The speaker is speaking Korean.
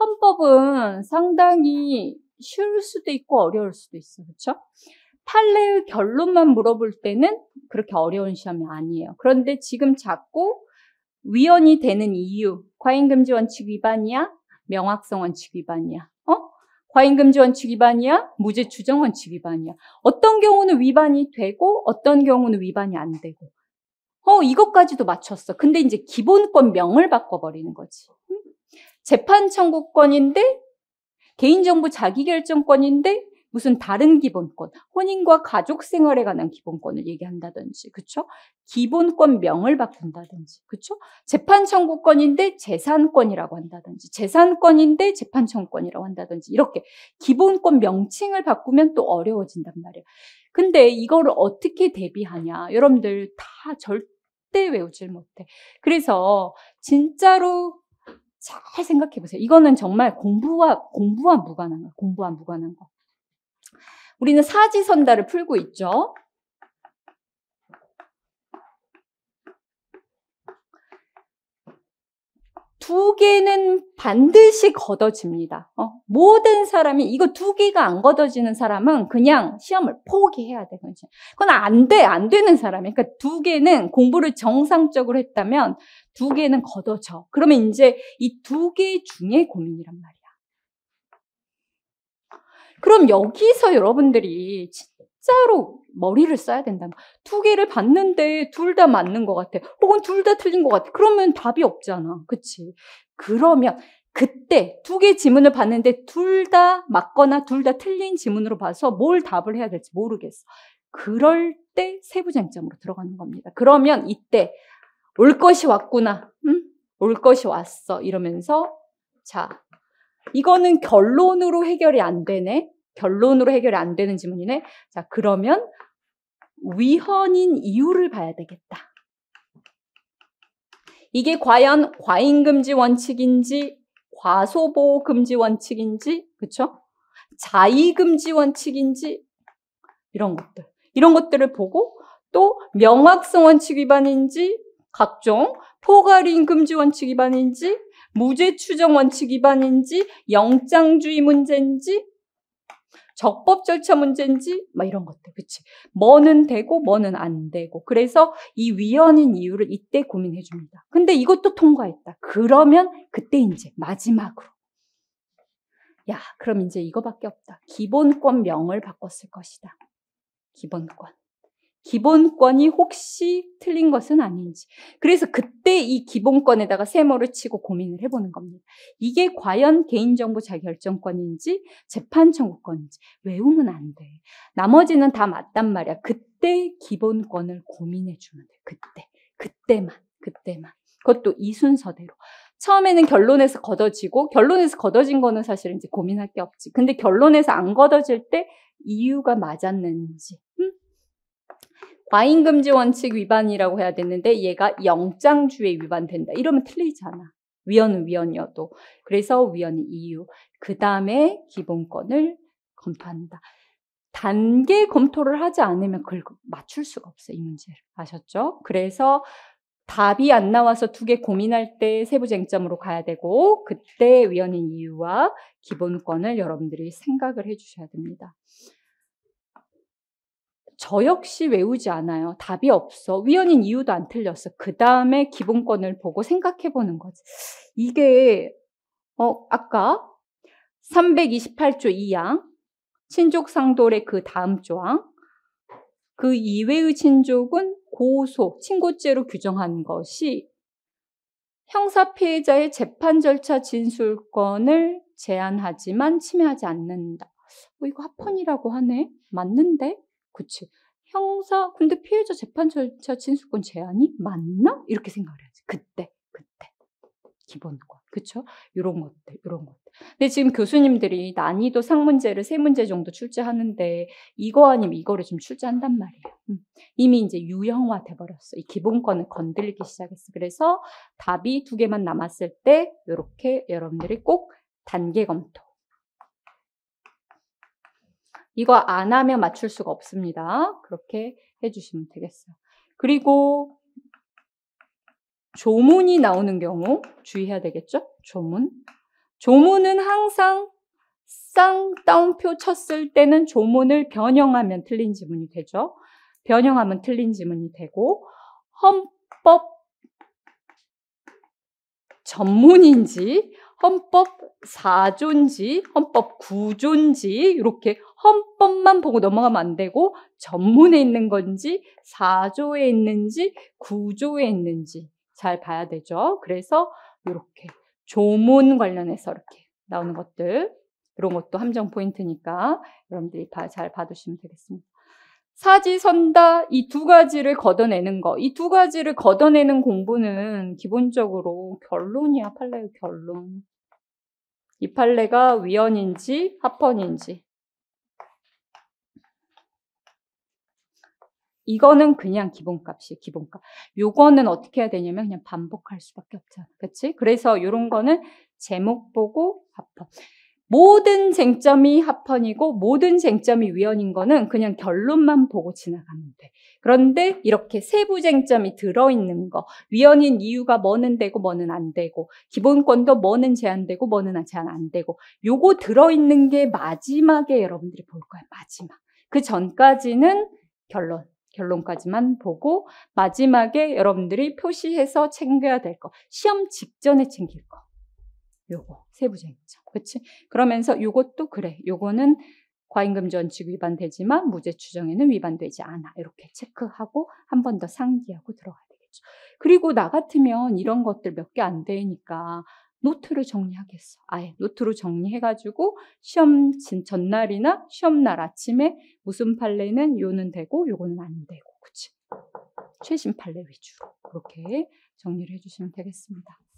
헌법은 상당히 쉬울 수도 있고 어려울 수도 있어 그렇죠? 판례의 결론만 물어볼 때는 그렇게 어려운 시험이 아니에요. 그런데 지금 자꾸 위헌이 되는 이유, 과잉금지 원칙 위반이야? 명확성 원칙 위반이야? 어? 과잉금지 원칙 위반이야? 무죄 추정 원칙 위반이야? 어떤 경우는 위반이 되고 어떤 경우는 위반이 안 되고. 어, 이것까지도 맞췄어. 근데 이제 기본권 명을 바꿔버리는 거지. 재판 청구권인데 개인정보 자기결정권인데 무슨 다른 기본권, 혼인과 가족 생활에 관한 기본권을 얘기한다든지, 그쵸? 기본권 명을 바꾼다든지, 그쵸? 재판 청구권인데 재산권이라고 한다든지, 재산권인데 재판 청구권이라고 한다든지, 이렇게 기본권 명칭을 바꾸면 또 어려워진단 말이에요. 근데 이걸 어떻게 대비하냐? 여러분들 다 절대 외우질 못해. 그래서 진짜로 잘 생각해 보세요. 이거는 정말 공부와 공부와 무관한 거, 공부와 무관한 거. 우리는 사지선다를 풀고 있죠. 두 개는 반드시 걷어집니다. 어? 모든 사람이 이거 두 개가 안 걷어지는 사람은 그냥 시험을 포기해야 돼. 그건안 돼, 안 되는 사람이. 그러니까 두 개는 공부를 정상적으로 했다면 두 개는 걷어져. 그러면 이제 이 두 개 중에 고민이란 말이야. 그럼 여기서 여러분들이 진짜로 머리를 써야 된다면 두 개를 봤는데 둘 다 맞는 것 같아. 혹은 둘 다 틀린 것 같아. 그러면 답이 없잖아. 그치? 그러면 그때 두 개 지문을 봤는데 둘 다 맞거나 둘 다 틀린 지문으로 봐서 뭘 답을 해야 될지 모르겠어. 그럴 때 세부쟁점으로 들어가는 겁니다. 그러면 이때 올 것이 왔구나. 응? 올 것이 왔어. 이러면서 자, 이거는 결론으로 해결이 안 되네. 결론으로 해결이 안 되는 지문이네. 자, 그러면 위헌인 이유를 봐야 되겠다. 이게 과연 과잉금지 원칙인지 과소보호 금지 원칙인지 그렇 자의 금지 원칙인지 이런 것들 이런 것들을 보고 또 명확성 원칙 위반인지 각종 포괄임 금지 원칙 위반인지 무죄 추정 원칙 위반인지 영장주의 문제인지 적법 절차 문제인지 막 이런 것들 그치 뭐는 되고 뭐는 안 되고 그래서 이 위헌인 이유를 이때 고민해 줍니다 근데 이것도 통과했다 그러면 그때 이제 마지막으로 야 그럼 이제 이거밖에 없다 기본권 명을 바꿨을 것이다 기본권 기본권이 혹시 틀린 것은 아닌지. 그래서 그때 이 기본권에다가 세모를 치고 고민을 해보는 겁니다. 이게 과연 개인정보 자결정권인지 재판청구권인지 외우면 안 돼. 나머지는 다 맞단 말이야. 그때 기본권을 고민해주면 돼. 그때. 그때만. 그때만. 그것도 이 순서대로. 처음에는 결론에서 걷어지고 결론에서 걷어진 거는 사실 이제 고민할 게 없지. 근데 결론에서 안 걷어질 때 이유가 맞았는지, 음? 과잉 금지 원칙 위반이라고 해야 되는데 얘가 영장주의 위반된다. 이러면 틀리잖아. 위헌은 위헌이어도. 그래서 위헌이 이유. 그 다음에 기본권을 검토한다. 단계 검토를 하지 않으면 그걸 맞출 수가 없어요. 이 문제를. 아셨죠? 그래서 답이 안 나와서 두 개 고민할 때 세부 쟁점으로 가야 되고 그때 위헌인 이유와 기본권을 여러분들이 생각을 해주셔야 됩니다. 저 역시 외우지 않아요. 답이 없어. 위원인 이유도 안 틀렸어. 그 다음에 기본권을 보고 생각해 보는 거지. 이게, 어, 아까 328조 2항, 친족상돌의 그 다음 조항, 그 이외의 친족은 고소, 친고죄로 규정한 것이 형사 피해자의 재판 절차 진술권을 제한하지만 침해하지 않는다. 어, 이거 합헌이라고 하네? 맞는데? 그치. 형사, 근데 피해자 재판 절차 친수권 제한이 맞나? 이렇게 생각을 해야지. 그때, 그때. 기본권. 그쵸? 요런 것들, 요런 것들. 근데 지금 교수님들이 난이도 상문제를 세 문제 정도 출제하는데, 이거 아니면 이거를 좀 출제한단 말이에요. 음. 이미 이제 유형화 돼버렸어. 이 기본권을 건드리기 시작했어. 그래서 답이 두 개만 남았을 때, 요렇게 여러분들이 꼭 단계 검토. 이거 안 하면 맞출 수가 없습니다. 그렇게 해주시면 되겠어요. 그리고 조문이 나오는 경우 주의해야 되겠죠? 조문. 조문은 항상 쌍따옴표 쳤을 때는 조문을 변형하면 틀린 지문이 되죠. 변형하면 틀린 지문이 되고 헌법 전문인지 헌법 사존지 헌법 구존지 이렇게 헌법만 보고 넘어가면 안 되고 전문에 있는 건지 사조에 있는지 구조에 있는지 잘 봐야 되죠. 그래서 이렇게 조문 관련해서 이렇게 나오는 것들 이런 것도 함정 포인트니까 여러분들이 다잘 봐두시면 되겠습니다. 사지, 선다 이 두 가지를 걷어내는 거. 이 두 가지를 걷어내는 공부는 기본적으로 결론이야, 판례의 결론. 이 판례가 위헌인지 합헌인지 이거는 그냥 기본값이에요, 기본값. 요거는 어떻게 해야 되냐면 그냥 반복할 수밖에 없잖아. 그치? 그래서 요런 거는 제목 보고 합헌. 모든 쟁점이 합헌이고 모든 쟁점이 위헌인 거는 그냥 결론만 보고 지나가면 돼. 그런데 이렇게 세부 쟁점이 들어있는 거, 위헌인 이유가 뭐는 되고 뭐는 안 되고, 기본권도 뭐는 제한되고 뭐는 제한 안 되고, 요거 들어있는 게 마지막에 여러분들이 볼 거예요, 마지막. 그 전까지는 결론. 결론까지만 보고 마지막에 여러분들이 표시해서 챙겨야 될 거. 시험 직전에 챙길 거. 요거 세부적인죠 그렇지? 그러면서 요것도 그래. 요거는 과잉금 전칙 위반되지만 무죄 추정에는 위반되지 않아. 이렇게 체크하고 한 번 더 상기하고 들어가야 되겠죠. 그리고 나 같으면 이런 것들 몇 개 안 되니까 노트를 정리하겠어. 아예 노트로 정리해가지고 시험 전날이나 시험날 아침에 무슨 판례는 요는 되고 요거는 안 되고 그치? 최신 판례 위주로 그렇게 정리를 해주시면 되겠습니다.